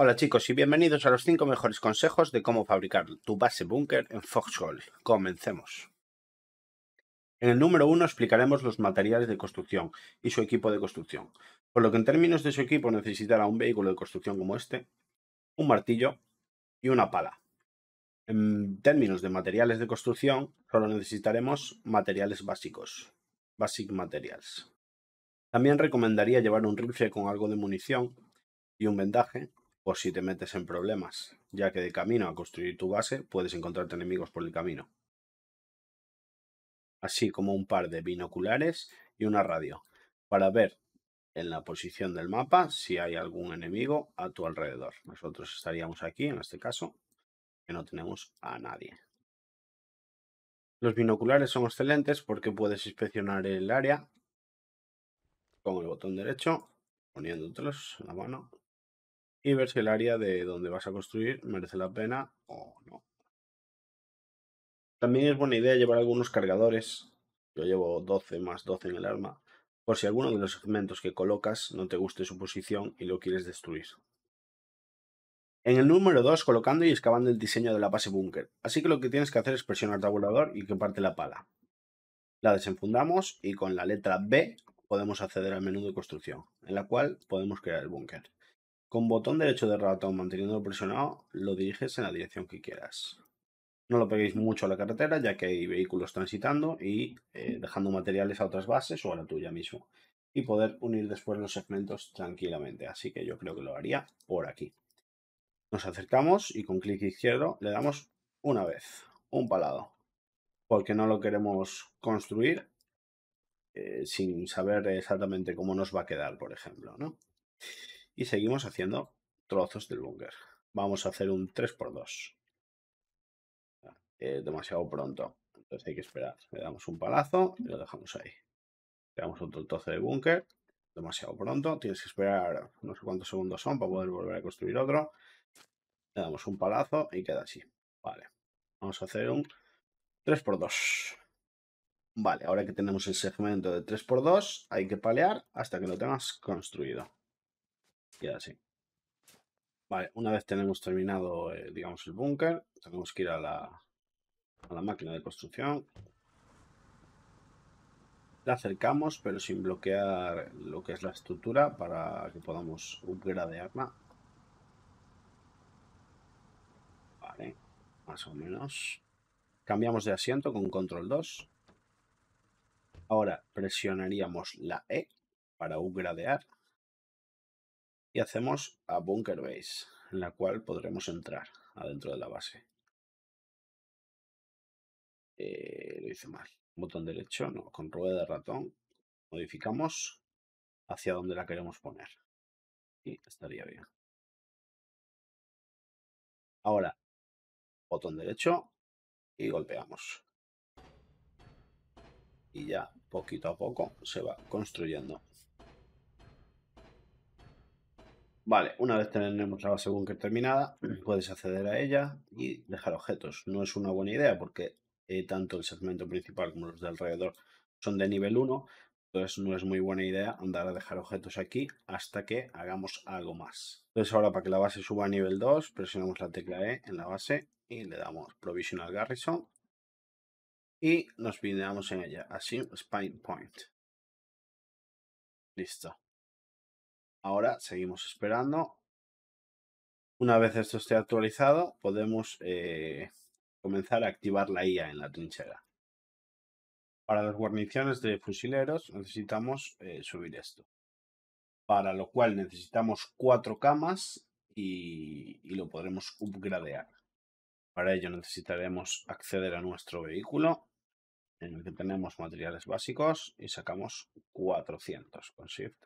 Hola chicos y bienvenidos a los 5 mejores consejos de cómo fabricar tu base búnker en Foxhole. Comencemos. En el número 1 explicaremos los materiales de construcción y su equipo de construcción, por lo que en términos de su equipo necesitará un vehículo de construcción como este, un martillo y una pala. En términos de materiales de construcción, solo necesitaremos materiales básicos, basic materials. También recomendaría llevar un rifle con algo de munición y un vendaje, por si te metes en problemas, ya que de camino a construir tu base puedes encontrarte enemigos por el camino. Así como un par de binoculares y una radio, para ver en la posición del mapa si hay algún enemigo a tu alrededor. Nosotros estaríamos aquí, en este caso, que no tenemos a nadie. Los binoculares son excelentes porque puedes inspeccionar el área con el botón derecho, poniéndotelos en la mano y ver si el área de donde vas a construir merece la pena o no. También es buena idea llevar algunos cargadores. Yo llevo 12 más 12 en el arma, por si alguno de los segmentos que colocas no te guste su posición y lo quieres destruir. En el número 2, colocando y excavando el diseño de la base búnker. Así que lo que tienes que hacer es presionar tabulador y que parte la pala. La desenfundamos y con la letra B podemos acceder al menú de construcción, en la cual podemos crear el búnker. Con botón derecho del ratón manteniéndolo presionado, lo diriges en la dirección que quieras. No lo peguéis mucho a la carretera, ya que hay vehículos transitando y eh, dejando materiales a otras bases o a la tuya mismo. Y poder unir después los segmentos tranquilamente. Así que yo creo que lo haría por aquí. Nos acercamos y con clic izquierdo le damos una vez, un palado. Porque no lo queremos construir eh, sin saber exactamente cómo nos va a quedar, por ejemplo. ¿no? y seguimos haciendo trozos del búnker. Vamos a hacer un 3x2. Ah, eh, demasiado pronto. Entonces hay que esperar. Le damos un palazo y lo dejamos ahí. Le damos otro trozo de búnker. Demasiado pronto. Tienes que esperar no sé cuántos segundos son para poder volver a construir otro. Le damos un palazo y queda así. Vale. Vamos a hacer un 3x2. Vale, ahora que tenemos el segmento de 3x2, hay que palear hasta que lo tengas construido. Queda así. Vale, una vez tenemos terminado, eh, digamos, el búnker, tenemos que ir a la, a la máquina de construcción. La acercamos, pero sin bloquear lo que es la estructura para que podamos upgradearla. Vale, más o menos. Cambiamos de asiento con control 2. Ahora presionaríamos la E para upgradear hacemos a Bunker Base, en la cual podremos entrar adentro de la base. Eh, lo hice mal. Botón derecho, no, con rueda de ratón. Modificamos hacia donde la queremos poner. Y estaría bien. Ahora, botón derecho y golpeamos. Y ya poquito a poco se va construyendo. Vale, una vez tenemos la base bunker terminada, puedes acceder a ella y dejar objetos. No es una buena idea porque eh, tanto el segmento principal como los de alrededor son de nivel 1, entonces no es muy buena idea andar a dejar objetos aquí hasta que hagamos algo más. Entonces ahora para que la base suba a nivel 2, presionamos la tecla E en la base y le damos Provisional Garrison y nos vineamos en ella, así Spine Point. Listo. Ahora seguimos esperando. Una vez esto esté actualizado, podemos eh, comenzar a activar la IA en la trinchera. Para las guarniciones de fusileros necesitamos eh, subir esto. Para lo cual necesitamos cuatro camas y, y lo podremos upgradear. Para ello necesitaremos acceder a nuestro vehículo en el que tenemos materiales básicos y sacamos 400 con Shift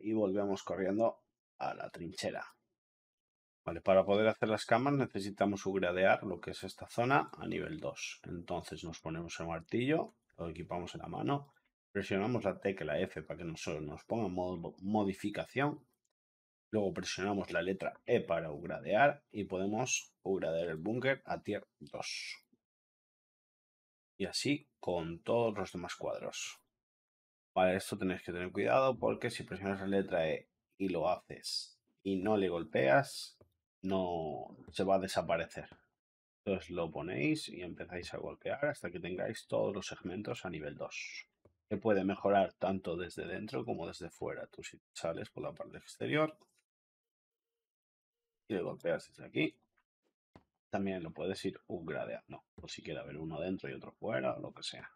y volvemos corriendo a la trinchera. para poder hacer las camas necesitamos ugradear lo que es esta zona a nivel 2. Entonces nos ponemos el martillo, lo equipamos en la mano, presionamos la tecla F para que nos, nos ponga modificación. Luego presionamos la letra E para ugradear y podemos ugradear el búnker a tier 2. Y así con todos los demás cuadros. Para esto tenéis que tener cuidado porque si presionas la letra E y lo haces y no le golpeas, no se va a desaparecer. Entonces lo ponéis y empezáis a golpear hasta que tengáis todos los segmentos a nivel 2. Que puede mejorar tanto desde dentro como desde fuera. Tú si sales por la parte exterior y le golpeas desde aquí, también lo puedes ir upgradeando. Por si quiere haber uno dentro y otro fuera o lo que sea.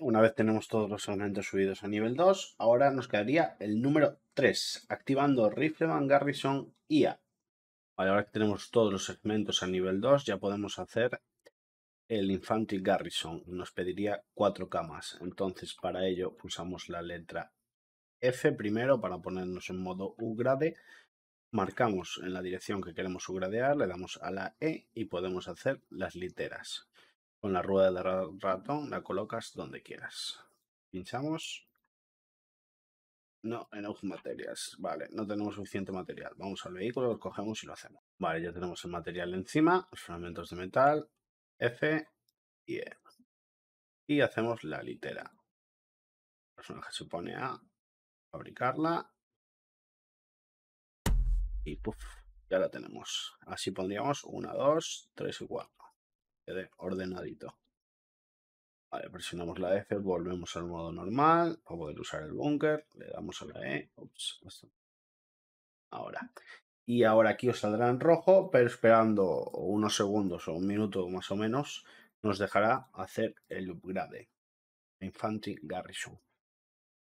Una vez tenemos todos los segmentos subidos a nivel 2, ahora nos quedaría el número 3, activando Rifleman Garrison IA. ahora que tenemos todos los segmentos a nivel 2, ya podemos hacer el infantil Garrison. Nos pediría 4 camas. Entonces, para ello, pulsamos la letra F primero para ponernos en modo grade Marcamos en la dirección que queremos ugradear, le damos a la E y podemos hacer las literas. Con la rueda de ratón la colocas donde quieras. Pinchamos. No, Enough Materials. Vale, no tenemos suficiente material. Vamos al vehículo, lo cogemos y lo hacemos. Vale, ya tenemos el material encima, los fragmentos de metal, F y E. Y hacemos la litera. El personaje se pone a fabricarla. Y puff, ya la tenemos. Así pondríamos 1, 2, 3 y 4 quede ordenadito. presionamos la F, volvemos al modo normal para poder usar el búnker. Le damos a la E. ahora. Y ahora aquí os saldrá en rojo, pero esperando unos segundos o un minuto más o menos, nos dejará hacer el upgrade. Infantry Garrison.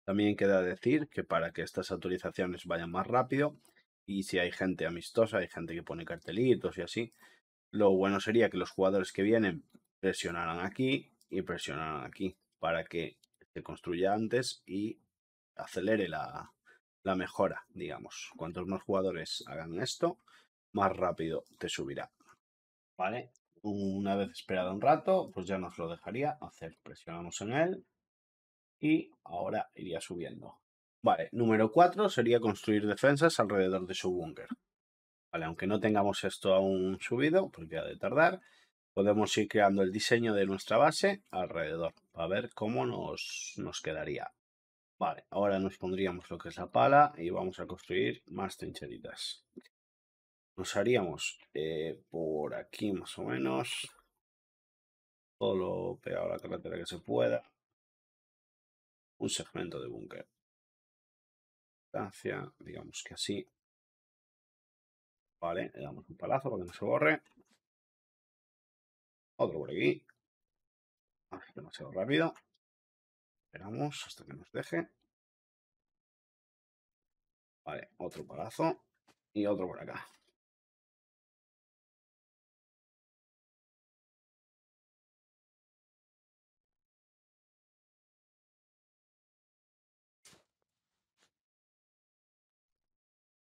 También queda decir que para que estas actualizaciones vayan más rápido y si hay gente amistosa, hay gente que pone cartelitos y así, lo bueno sería que los jugadores que vienen presionaran aquí y presionaran aquí para que se construya antes y acelere la, mejora, digamos. Cuantos más jugadores hagan esto, más rápido te subirá. ¿Vale? Una vez esperado un rato, pues ya nos lo dejaría hacer. Presionamos en él y ahora iría subiendo. Vale, número 4 sería construir defensas alrededor de su búnker. Vale, aunque no tengamos esto aún subido, porque ha de tardar, podemos ir creando el diseño de nuestra base alrededor para ver cómo nos, nos quedaría. Vale, ahora nos pondríamos lo que es la pala y vamos a construir más trincheritas. Nos haríamos eh, por aquí más o menos. Todo lo pegado a la carretera que se pueda. Un segmento de búnker. Distancia, digamos que así. Vale, le damos un palazo para que no se borre. Otro por aquí. Ah, demasiado rápido. Esperamos hasta que nos deje. Vale, otro palazo. Y otro por acá.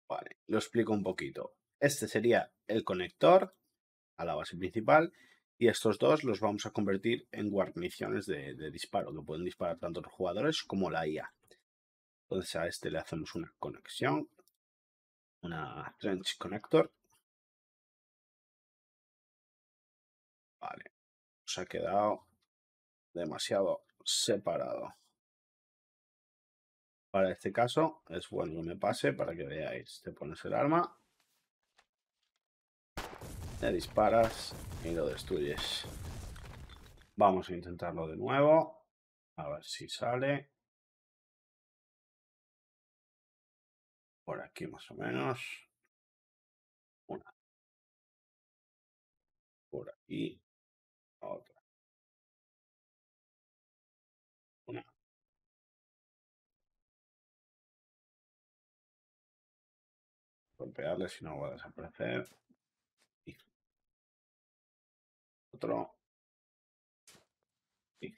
Vale, lo explico un poquito. Este sería el conector a la base principal y estos dos los vamos a convertir en guarniciones de, de disparo, que pueden disparar tanto los jugadores como la IA. Entonces a este le hacemos una conexión, una trench connector. Vale, nos ha quedado demasiado separado. Para este caso es bueno que me pase para que veáis. Te pones el arma disparas y lo destruyes. Vamos a intentarlo de nuevo. A ver si sale. Por aquí más o menos. Una. Por aquí. Otra. Una. Golpearle si no va a desaparecer. otro. Y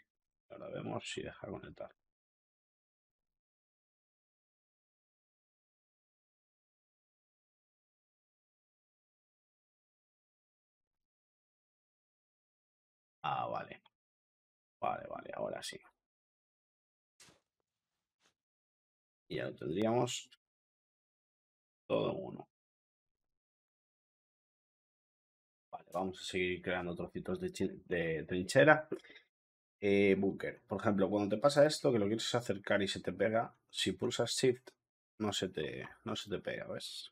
ahora vemos si deja conectar. Ah, vale. Vale, vale, ahora sí. Y ya lo tendríamos todo uno. vamos a seguir creando trocitos de, trinchera. Eh, Por ejemplo, cuando te pasa esto, que lo quieres acercar y se te pega, si pulsas Shift, no se te, no se te pega, ¿ves?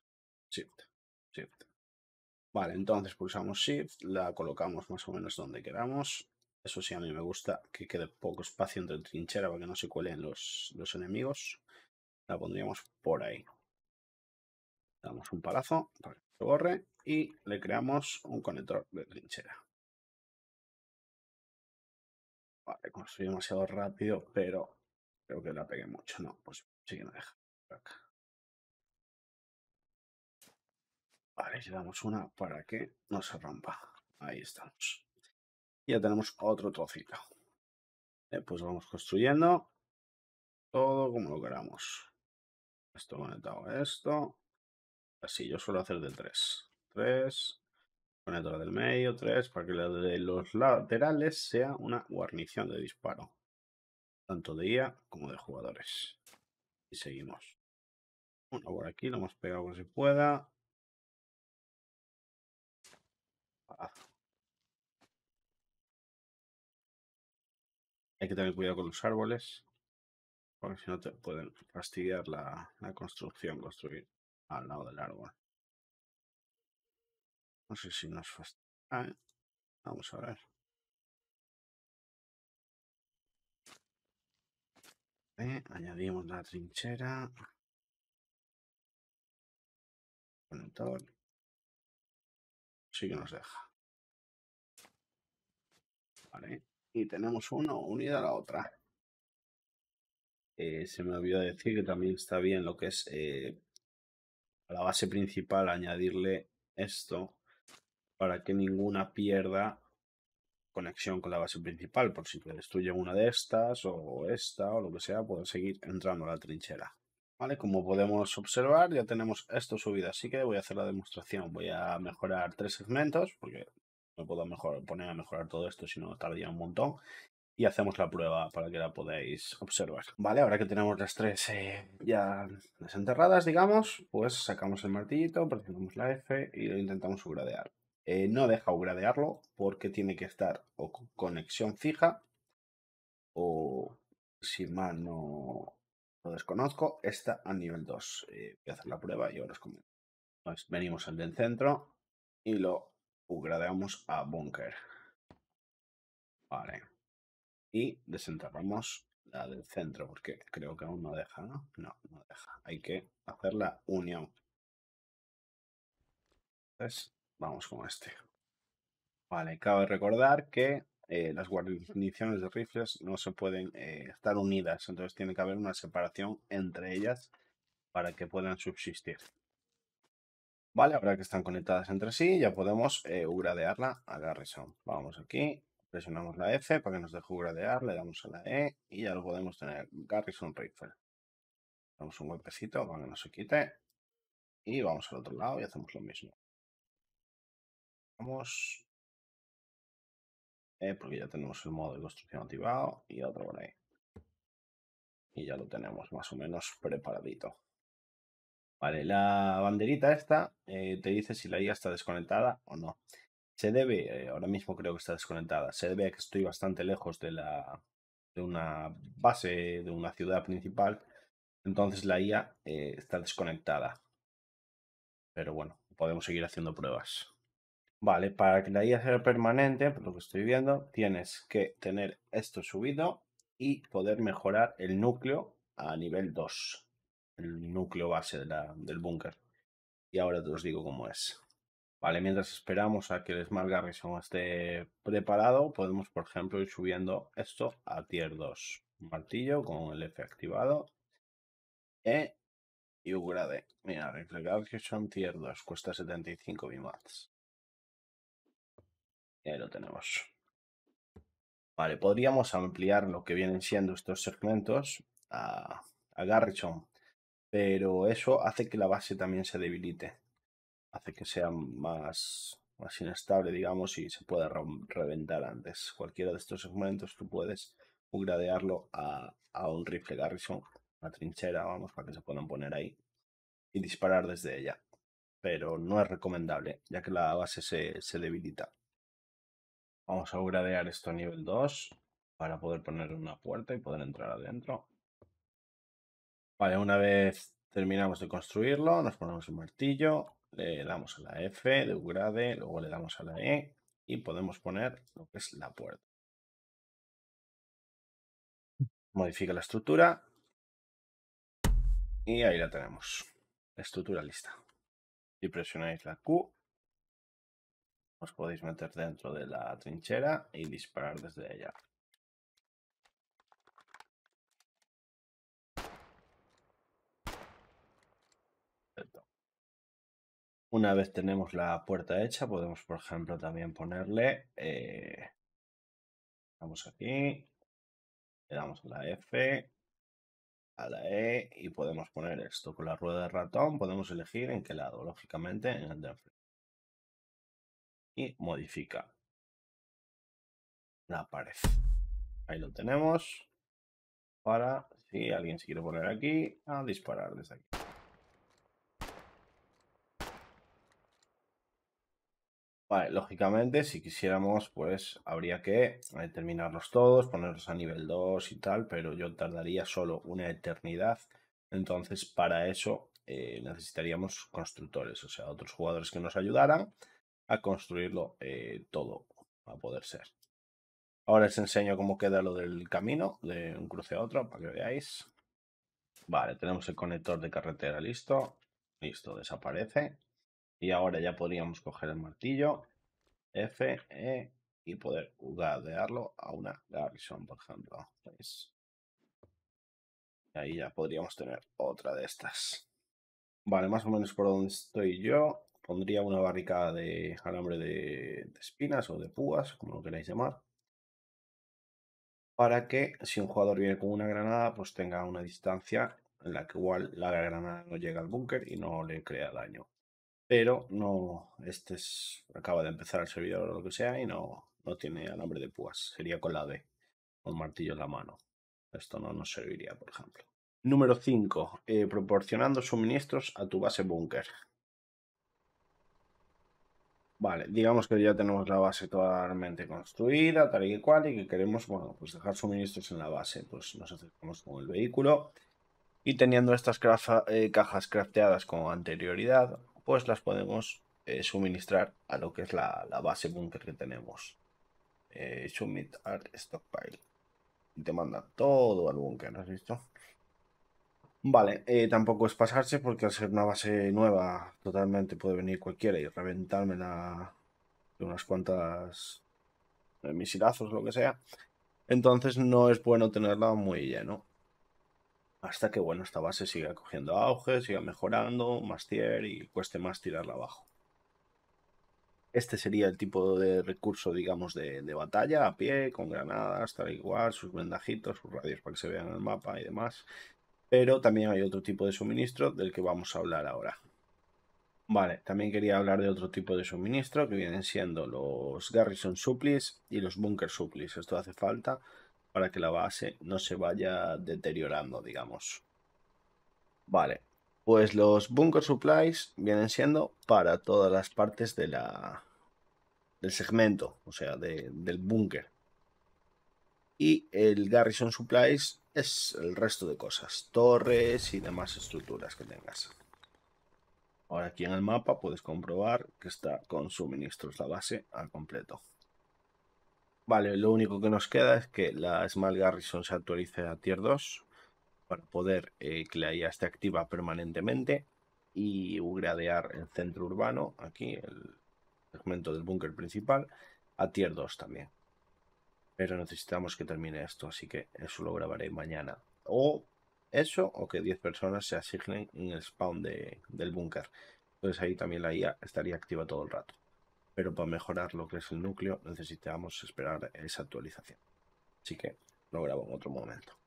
Shift, Shift. Vale, entonces pulsamos Shift, la colocamos más o menos donde queramos. Eso sí, a mí me gusta que quede poco espacio entre trinchera para que no se cuelen los, los enemigos. La pondríamos por ahí. Damos un palazo se borre y le creamos un conector de trinchera. Vale, construí demasiado rápido, pero creo que la pegué mucho. No, pues sí que me deja. Vale, le damos una para que no se rompa. Ahí estamos. Ya tenemos otro trocito. pues vamos construyendo todo como lo queramos. Esto conectado a esto. Así, yo suelo hacer del 3. 3. la del medio, 3, para que la de los laterales sea una guarnición de disparo. Tanto de IA como de jugadores. Y seguimos. Uno por aquí, lo hemos pegado que se pueda. Ah. Hay que tener cuidado con los árboles, porque si no te pueden fastidiar la construcción, construir al lado del árbol. No sé si nos fastidia. Ah, vamos a ver. Eh, añadimos la trinchera. Sí que nos deja. Vale. Y tenemos uno unido a la otra. Eh, se me olvidó decir que también está bien lo que es eh, a la base principal añadirle esto para que ninguna pierda conexión con la base principal, por si te destruye una de estas o esta o lo que sea, puede seguir entrando a la trinchera. ¿Vale? Como podemos observar, ya tenemos esto subido, así que voy a hacer la demostración. Voy a mejorar tres segmentos, porque no puedo mejor poner a mejorar todo esto, si no tardaría un montón y hacemos la prueba para que la podáis observar. Vale, ahora que tenemos las tres eh, ya desenterradas, digamos, pues sacamos el martillito, presionamos la F y lo intentamos ugradear. Eh, no deja ugradearlo porque tiene que estar o con conexión fija o, si mal no lo desconozco, está a nivel 2. Eh, voy a hacer la prueba y ahora os comento. Pues venimos al del centro y lo ugradeamos a búnker. Vale y desentrapamos la del centro, porque creo que aún no deja, ¿no? No, no deja. Hay que hacer la unión. Entonces, vamos con este. Vale, cabe recordar que eh, las guarniciones de rifles no se pueden eh, estar unidas, entonces tiene que haber una separación entre ellas para que puedan subsistir. Vale, ahora que están conectadas entre sí, ya podemos eh, ugradearla a Garrison. Vamos aquí Presionamos la F para que nos deje gradear, le damos a la E y ya lo podemos tener. Garrison Rifle. Damos un golpecito para que no se quite. Y vamos al otro lado y hacemos lo mismo. Vamos. Eh, porque ya tenemos el modo de construcción activado y otro por ahí. Y ya lo tenemos más o menos preparadito. Vale, la banderita esta eh, te dice si la IA está desconectada o no. Se debe, eh, ahora mismo creo que está desconectada, se debe a que estoy bastante lejos de, la, de una base, de una ciudad principal, entonces la IA eh, está desconectada. Pero bueno, podemos seguir haciendo pruebas. Vale, para que la IA sea permanente, por lo que estoy viendo, tienes que tener esto subido y poder mejorar el núcleo a nivel 2, el núcleo base del búnker. Y ahora te os digo cómo es. Mientras esperamos a que el Smart Garrison esté preparado, podemos, por ejemplo, ir subiendo esto a tier 2. Martillo con el F activado. E y Upgrade. Mira, Rifle Garrison tier 2, cuesta 75 BMATs. Y ahí lo tenemos. Vale, podríamos ampliar lo que vienen siendo estos segmentos a, a Garrison, pero eso hace que la base también se debilite hace que sea más, inestable, digamos, y se pueda reventar antes. Cualquiera de estos segmentos tú puedes upgradearlo a, a un rifle garrison, una trinchera, vamos, para que se puedan poner ahí y disparar desde ella. Pero no es recomendable, ya que la base se, se debilita. Vamos a upgradear esto a nivel 2 para poder poner una puerta y poder entrar adentro. Vale, una vez terminamos de construirlo, nos ponemos un martillo, le damos a la F de Ugrade, luego le damos a la E y podemos poner lo que es la puerta. Modifica la estructura y ahí la tenemos. estructura lista. Si presionáis la Q, os podéis meter dentro de la trinchera y disparar desde ella. Una vez tenemos la puerta hecha, podemos, por ejemplo, también ponerle... Eh, vamos aquí, le damos a la F, a la E y podemos poner esto. Con la rueda de ratón podemos elegir en qué lado, lógicamente en el de enfrente. Y modifica la pared. Ahí lo tenemos para, si alguien se quiere poner aquí, a disparar desde aquí. lógicamente, si quisiéramos, pues habría que eh, terminarlos todos, ponerlos a nivel 2 y tal, pero yo tardaría solo una eternidad. Entonces, para eso eh, necesitaríamos constructores, o sea, otros jugadores que nos ayudaran a construirlo eh, todo, a poder ser. Ahora os enseño cómo queda lo del camino, de un cruce a otro, para que veáis. Vale, tenemos el conector de carretera listo. Listo, desaparece. Y ahora ya podríamos coger el martillo, F, E, y poder jugadearlo a una Garrison, por ejemplo. Y pues, ahí ya podríamos tener otra de estas. Vale, más o menos por donde estoy yo. Pondría una barricada de alambre de, de espinas o de púas, como lo queráis llamar. Para que si un jugador viene con una granada, pues tenga una distancia en la que igual la granada no llega al búnker y no le crea daño pero no, este es, acaba de empezar el servidor o lo que sea y no, no tiene nombre de púas, sería con la D, con martillo en la mano. Esto no nos serviría, por ejemplo. Número 5. Eh, proporcionando suministros a tu base búnker. Vale, digamos que ya tenemos la base totalmente construida, tal y cual, y que queremos, bueno, pues dejar suministros en la base. Pues nos acercamos con el vehículo y teniendo estas eh, cajas crafteadas con anterioridad, pues las podemos eh, suministrar a lo que es la, base búnker que tenemos. Eh, art stockpile. Y te manda todo al búnker, ¿has visto? Vale, eh, tampoco es pasarse porque al ser una base nueva, totalmente puede venir cualquiera y reventarme de unas cuantas eh, misilazos, lo que sea. Entonces no es bueno tenerla muy lleno hasta que bueno, esta base siga cogiendo auge, siga mejorando, más tier y cueste más tirarla abajo. Este sería el tipo de recurso, digamos, de, batalla, a pie, con granadas, tal y igual, sus vendajitos, sus radios para que se vean en el mapa y demás. Pero también hay otro tipo de suministro del que vamos a hablar ahora. Vale, también quería hablar de otro tipo de suministro que vienen siendo los Garrison Supplies y los Bunker Supplies. Esto hace falta para que la base no se vaya deteriorando, digamos. Vale, pues los bunker supplies vienen siendo para todas las partes del segmento, o sea, del búnker. Y el garrison supplies es el resto de cosas, torres y demás estructuras que tengas. Ahora aquí en el mapa puedes comprobar que está con suministros la base al completo. Vale, lo único que nos queda es que la Small Garrison se actualice a Tier 2 para poder eh, que la IA esté activa permanentemente y gradear el centro urbano, aquí el segmento del búnker principal, a Tier 2 también. Pero necesitamos que termine esto, así que eso lo grabaré mañana. O eso, o que 10 personas se asignen en el spawn del búnker. Entonces ahí también la IA estaría activa todo el rato pero para mejorar lo que es el núcleo necesitamos esperar esa actualización. Así que lo grabo en otro momento.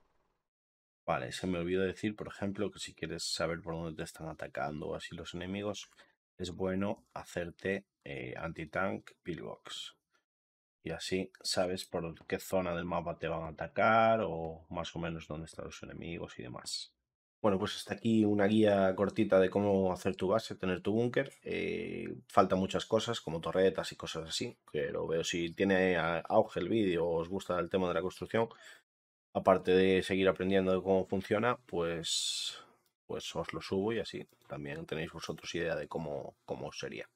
Vale, se me olvidó decir, por ejemplo, que si quieres saber por dónde te están atacando o así los enemigos, es bueno hacerte eh, anti-tank pillbox. Y así sabes por qué zona del mapa te van a atacar o más o menos dónde están los enemigos y demás. Bueno, pues hasta aquí una guía cortita de cómo hacer tu base, tener tu búnker. Eh, faltan muchas cosas, como torretas y cosas así, pero veo si tiene auge el vídeo o os gusta el tema de la construcción, aparte de seguir aprendiendo de cómo funciona, pues, pues os lo subo y así también tenéis vosotros idea de cómo, cómo sería.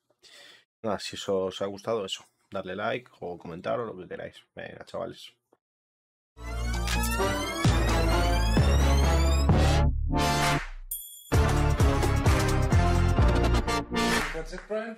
Nada, si eso os ha gustado, eso, darle like o comentar o lo que queráis. Venga, chavales. that's it, Brian.